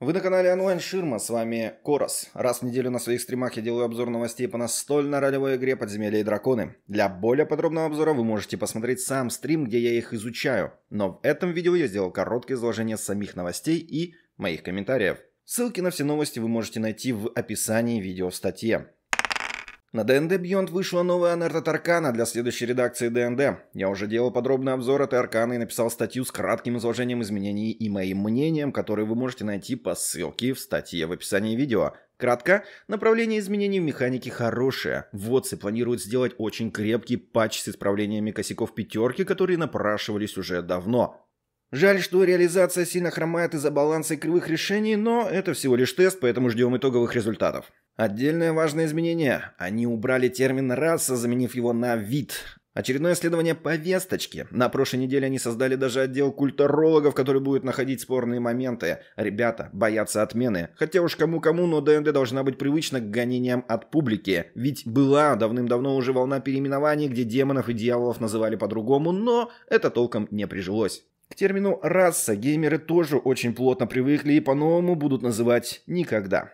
Вы на канале Онлайн Ширма, с вами Корос. Раз в неделю на своих стримах я делаю обзор новостей по настольно-ролевой игре «Подземелья и драконы». Для более подробного обзора вы можете посмотреть сам стрим, где я их изучаю. Но в этом видео я сделал короткое изложение самих новостей и моих комментариев. Ссылки на все новости вы можете найти в описании видео в статье. На ДНД Beyond вышла новая анарта Таркана для следующей редакции ДНД. Я уже делал подробный обзор этой арканы и написал статью с кратким изложением изменений и моим мнением, которые вы можете найти по ссылке в статье в описании видео. Кратко, направление изменений в механике хорошее. Водцы планируют сделать очень крепкий патч с исправлениями косяков пятерки, которые напрашивались уже давно. Жаль, что реализация сильно хромает из-за баланса и кривых решений, но это всего лишь тест, поэтому ждем итоговых результатов. Отдельное важное изменение. Они убрали термин «раса», заменив его на «вид». Очередное исследование повесточки. На прошлой неделе они создали даже отдел культурологов, который будет находить спорные моменты. Ребята боятся отмены. Хотя уж кому-кому, но ДНД должна быть привычна к гонениям от публики. Ведь была давным-давно уже волна переименований, где демонов и дьяволов называли по-другому, но это толком не прижилось. К термину «раса» геймеры тоже очень плотно привыкли и по-новому будут называть «никогда».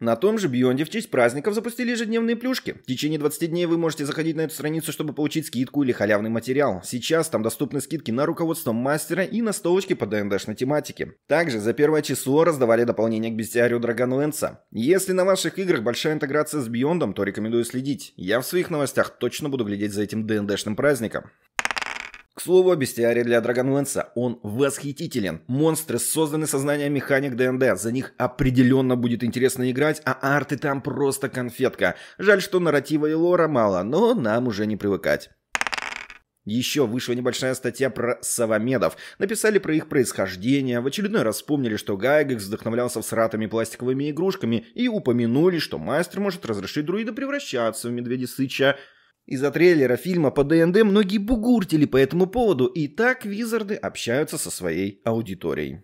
На том же Бионде в честь праздников запустили ежедневные плюшки. В течение 20 дней вы можете заходить на эту страницу, чтобы получить скидку или халявный материал. Сейчас там доступны скидки на руководство мастера и на столочки по ДНДшной тематике. Также за первое число раздавали дополнение к бестиарию Драгонленса. Если на ваших играх большая интеграция с Бьондом, то рекомендую следить. Я в своих новостях точно буду глядеть за этим ДНДшным праздником. К слову о для Драгонлэнса. Он восхитителен. Монстры созданы сознанием механик ДНД. За них определенно будет интересно играть, а арты там просто конфетка. Жаль, что нарратива и лора мало, но нам уже не привыкать. Еще вышла небольшая статья про савамедов. Написали про их происхождение, в очередной раз вспомнили, что Гайгекс вдохновлялся всратыми пластиковыми игрушками и упомянули, что мастер может разрешить друида превращаться в медведя-сыча. Из-за трейлера фильма по ДНД многие бугуртили по этому поводу, и так Визарды общаются со своей аудиторией.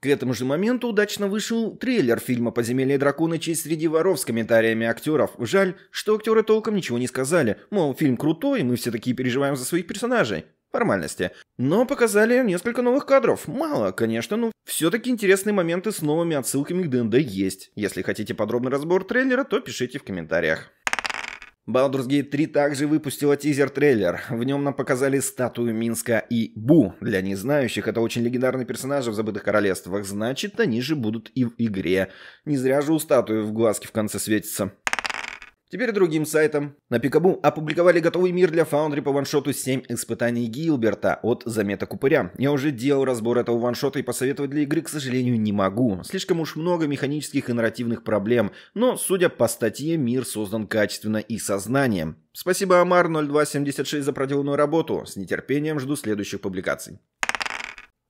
К этому же моменту удачно вышел трейлер фильма «Подземелье дракона. Честь среди воров» с комментариями актеров. Жаль, что актеры толком ничего не сказали. Мол, фильм крутой, мы все такие переживаем за своих персонажей. Формальности. Но показали несколько новых кадров. Мало, конечно, но все-таки интересные моменты с новыми отсылками к ДНД есть. Если хотите подробный разбор трейлера, то пишите в комментариях. Baldur's Gate 3 также выпустила тизер-трейлер. В нем нам показали статую Минска и Бу. Для незнающих это очень легендарные персонажи в «Забытых королевствах». Значит, они же будут и в игре. Не зря же у статуи в глазке в конце светится. Теперь другим сайтом. На Пикабу опубликовали готовый мир для Foundry по ваншоту «7 испытаний Гилберта» от Замета упыря. Я уже делал разбор этого ваншота и посоветовать для игры, к сожалению, не могу. Слишком уж много механических и нарративных проблем. Но, судя по статье, мир создан качественно и сознанием. Спасибо, Амар0276, за проделанную работу. С нетерпением жду следующих публикаций.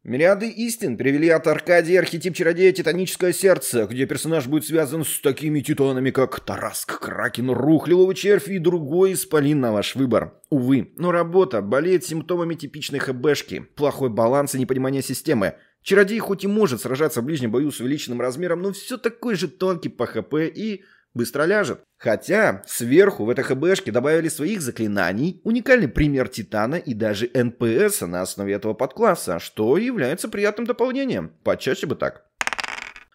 Миллиарды истин привели от Аркадия архетип чародея «Титаническое сердце», где персонаж будет связан с такими титанами, как Тараск, Кракен, Рухлиловый червь и другой исполин на ваш выбор. Увы, но работа болеет симптомами типичной ХБшки, плохой баланс и непонимание системы. Чародей хоть и может сражаться в ближнем бою с увеличенным размером, но все такой же тонкий по ХП и быстро ляжет. Хотя сверху в этой ХБшке добавили своих заклинаний, уникальный пример Титана и даже НПСа на основе этого подкласса, что является приятным дополнением. Почаще бы так.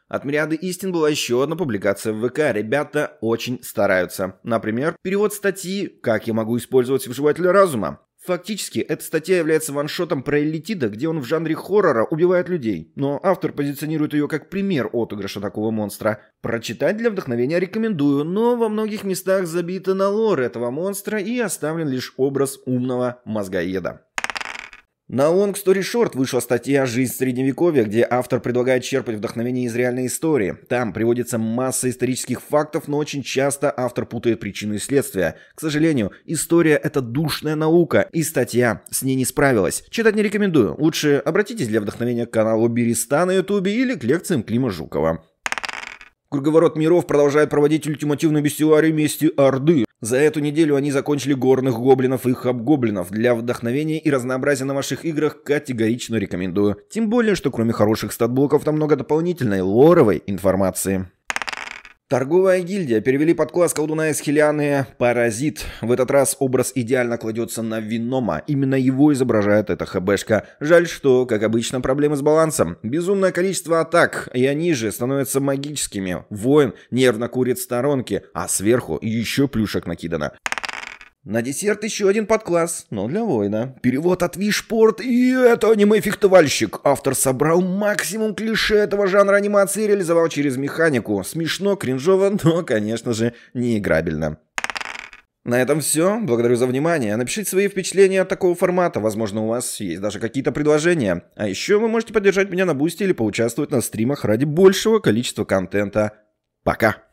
От мириады истин была еще одна публикация в ВК. Ребята очень стараются. Например, перевод статьи «Как я могу использовать выживателя разума?» Фактически, эта статья является ваншотом про Эллитида, где он в жанре хоррора убивает людей, но автор позиционирует ее как пример отыгрыша такого монстра. Прочитать для вдохновения рекомендую, но во многих местах забита на лор этого монстра и оставлен лишь образ умного мозгоеда. На Long Story Short вышла статья «Жизнь Средневековья», где автор предлагает черпать вдохновение из реальной истории. Там приводится масса исторических фактов, но очень часто автор путает причину и следствие. К сожалению, история – это душная наука, и статья с ней не справилась. Читать не рекомендую. Лучше обратитесь для вдохновения к каналу Береста на ютубе или к лекциям Клима Жукова. Круговорот миров продолжает проводить ультимативную бестиарию мести Орды. За эту неделю они закончили горных гоблинов и хабгоблинов. Для вдохновения и разнообразия на ваших играх категорично рекомендую. Тем более, что кроме хороших статблоков там много дополнительной лоровой информации. Торговая гильдия. Перевели под класс колдуна из Хелианы «Паразит». В этот раз образ идеально кладется на Винома. Именно его изображает эта хбшка. Жаль, что, как обычно, проблемы с балансом. Безумное количество атак, и они же становятся магическими. Воин нервно курит сторонки, а сверху еще плюшек накидано. На десерт еще один подкласс, но для воина. Перевод от Вишпорт, и это аниме-фехтовальщик. Автор собрал максимум клише этого жанра анимации и реализовал через механику. Смешно, кринжово, но, конечно же, неиграбельно. На этом все. Благодарю за внимание. Напишите свои впечатления от такого формата. Возможно, у вас есть даже какие-то предложения. А еще вы можете поддержать меня на бусте или поучаствовать на стримах ради большего количества контента. Пока!